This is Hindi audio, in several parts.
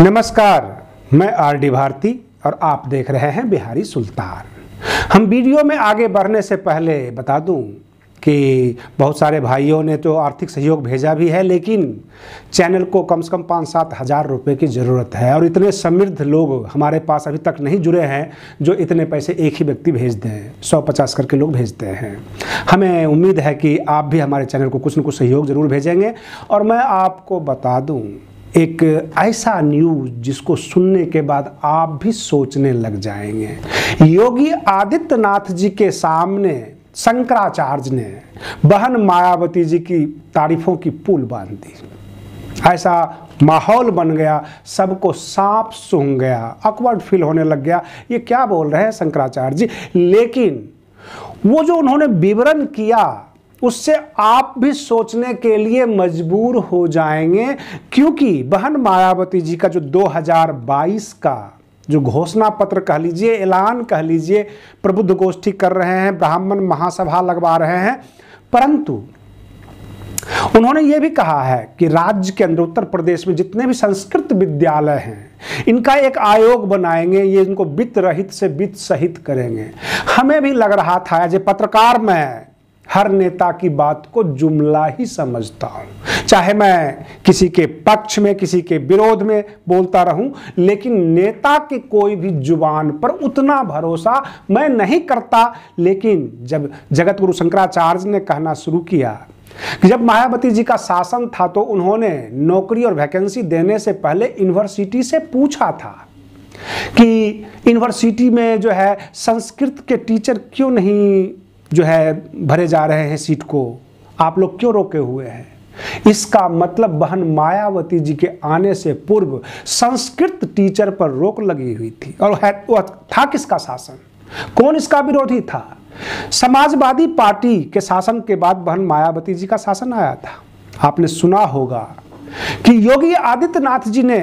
नमस्कार मैं आर डी भारती और आप देख रहे हैं बिहारी सुल्तान हम वीडियो में आगे बढ़ने से पहले बता दूं कि बहुत सारे भाइयों ने तो आर्थिक सहयोग भेजा भी है लेकिन चैनल को कम से कम पाँच सात हज़ार रुपये की ज़रूरत है और इतने समृद्ध लोग हमारे पास अभी तक नहीं जुड़े हैं जो इतने पैसे एक ही व्यक्ति भेज दें सौ पचास करके लोग भेजते हैं हमें उम्मीद है कि आप भी हमारे चैनल को कुछ न कुछ सहयोग ज़रूर भेजेंगे और मैं आपको बता दूँ एक ऐसा न्यूज़ जिसको सुनने के बाद आप भी सोचने लग जाएंगे योगी आदित्यनाथ जी के सामने शंकराचार्य ने बहन मायावती जी की तारीफों की पुल बांध दी ऐसा माहौल बन गया सबको सांप सूंघ गया अकवर्ड फील होने लग गया ये क्या बोल रहे हैं शंकराचार्य जी लेकिन वो जो उन्होंने विवरण किया उससे आप भी सोचने के लिए मजबूर हो जाएंगे क्योंकि बहन मायावती जी का जो 2022 का जो घोषणा पत्र कह लीजिए ऐलान कह लीजिए प्रबुद्ध गोष्ठी कर रहे हैं ब्राह्मण महासभा लगवा रहे हैं परंतु उन्होंने ये भी कहा है कि राज्य के अंदर उत्तर प्रदेश में जितने भी संस्कृत विद्यालय हैं इनका एक आयोग बनाएंगे ये इनको वित्त रहित से वित्त सहित करेंगे हमें भी लग रहा था एज पत्रकार में हर नेता की बात को जुमला ही समझता हूं चाहे मैं किसी के पक्ष में किसी के विरोध में बोलता रहूं लेकिन नेता के कोई भी जुबान पर उतना भरोसा मैं नहीं करता लेकिन जब जगत गुरु शंकराचार्य ने कहना शुरू किया कि जब मायावती जी का शासन था तो उन्होंने नौकरी और वैकेंसी देने से पहले यूनिवर्सिटी से पूछा था कि यूनिवर्सिटी में जो है संस्कृत के टीचर क्यों नहीं जो है भरे जा रहे हैं सीट को आप लोग क्यों रोके हुए हैं इसका मतलब बहन मायावती जी के आने से पूर्व संस्कृत टीचर पर रोक लगी हुई थी और था किसका शासन कौन इसका विरोधी था समाजवादी पार्टी के शासन के बाद बहन मायावती जी का शासन आया था आपने सुना होगा कि योगी आदित्यनाथ जी ने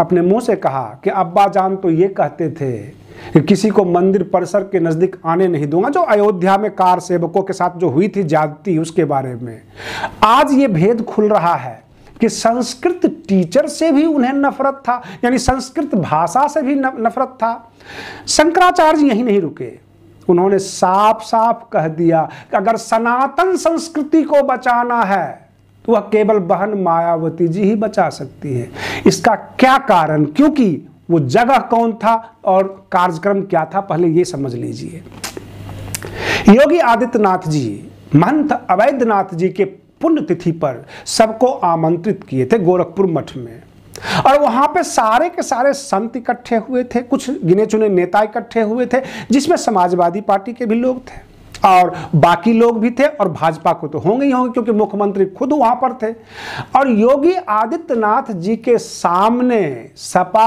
अपने मुंह से कहा कि अब्बा जान तो ये कहते थे किसी को मंदिर परिसर के नज़दीक आने नहीं दूंगा जो अयोध्या में कार सेवकों के साथ जो हुई थी जाति उसके बारे में आज ये भेद खुल रहा है कि संस्कृत टीचर से भी उन्हें नफरत था यानी संस्कृत भाषा से भी नफरत था शंकराचार्य यही नहीं रुके उन्होंने साफ साफ कह दिया कि अगर सनातन संस्कृति को बचाना है तो वह केवल बहन मायावती जी ही बचा सकती है इसका क्या कारण क्योंकि वो जगह कौन था और कार्यक्रम क्या था पहले ये समझ लीजिए योगी आदित्यनाथ जी महंत अवैधनाथ जी के पुण्यतिथि पर सबको आमंत्रित किए थे गोरखपुर मठ में और वहां पे सारे के सारे संत इकट्ठे हुए थे कुछ गिने चुने नेता इकट्ठे हुए थे जिसमें समाजवादी पार्टी के भी लोग थे और बाकी लोग भी थे और भाजपा को तो होंगे ही होंगे क्योंकि मुख्यमंत्री खुद वहां पर थे और योगी आदित्यनाथ जी के सामने सपा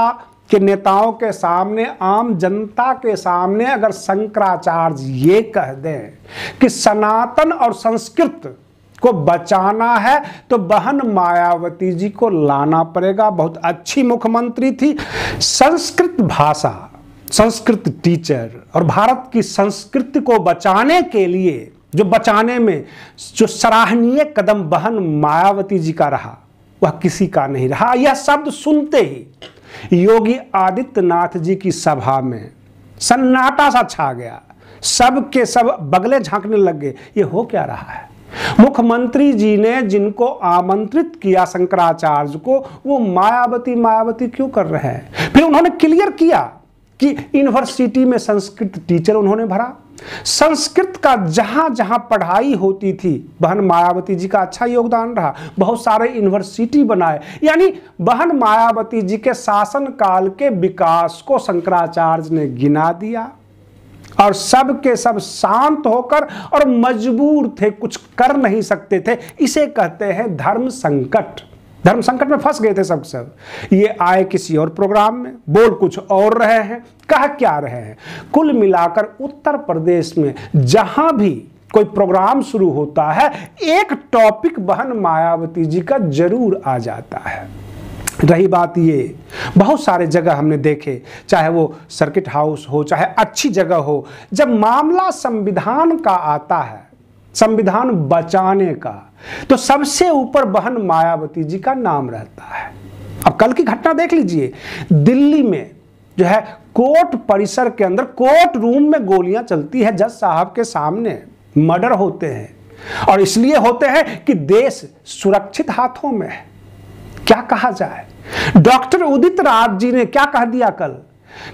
कि नेताओं के सामने आम जनता के सामने अगर शंकराचार्य ये कह दें कि सनातन और संस्कृत को बचाना है तो बहन मायावती जी को लाना पड़ेगा बहुत अच्छी मुख्यमंत्री थी संस्कृत भाषा संस्कृत टीचर और भारत की संस्कृति को बचाने के लिए जो बचाने में जो सराहनीय कदम बहन मायावती जी का रहा वह किसी का नहीं रहा यह शब्द सुनते ही योगी आदित्यनाथ जी की सभा में सन्नाटा सा छा गया सब के सब बगले झांकने लग गए ये हो क्या रहा है मुख्यमंत्री जी ने जिनको आमंत्रित किया शंकराचार्य को वो मायावती मायावती क्यों कर रहे हैं फिर उन्होंने क्लियर किया कि यूनिवर्सिटी में संस्कृत टीचर उन्होंने भरा संस्कृत का जहां जहां पढ़ाई होती थी बहन मायावती जी का अच्छा योगदान रहा बहुत सारे यूनिवर्सिटी बनाए यानी बहन मायावती जी के शासन काल के विकास को शंकराचार्य ने गिना दिया और सब के सब शांत होकर और मजबूर थे कुछ कर नहीं सकते थे इसे कहते हैं धर्म संकट धर्म संकट में फंस गए थे सब सब ये आए किसी और प्रोग्राम में बोल कुछ और रहे हैं कह क्या रहे हैं कुल मिलाकर उत्तर प्रदेश में जहां भी कोई प्रोग्राम शुरू होता है एक टॉपिक बहन मायावती जी का जरूर आ जाता है रही बात ये बहुत सारे जगह हमने देखे चाहे वो सर्किट हाउस हो चाहे अच्छी जगह हो जब मामला संविधान का आता है संविधान बचाने का तो सबसे ऊपर बहन मायावती जी का नाम रहता है अब कल की घटना देख लीजिए दिल्ली में जो है कोर्ट परिसर के अंदर कोर्ट रूम में गोलियां चलती है जज साहब के सामने मर्डर होते हैं और इसलिए होते हैं कि देश सुरक्षित हाथों में है क्या कहा जाए डॉक्टर उदित राज जी ने क्या कह दिया कल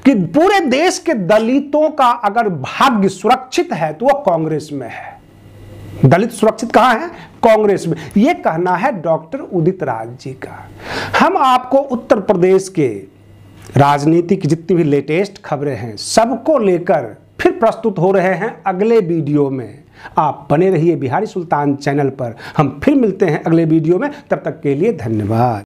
कि पूरे देश के दलितों का अगर भाग्य सुरक्षित है तो वह कांग्रेस में है दलित सुरक्षित कहाँ है कांग्रेस में ये कहना है डॉक्टर उदित राज जी का हम आपको उत्तर प्रदेश के राजनीति की जितनी भी लेटेस्ट खबरें हैं सबको लेकर फिर प्रस्तुत हो रहे हैं अगले वीडियो में आप बने रहिए बिहारी सुल्तान चैनल पर हम फिर मिलते हैं अगले वीडियो में तब तक के लिए धन्यवाद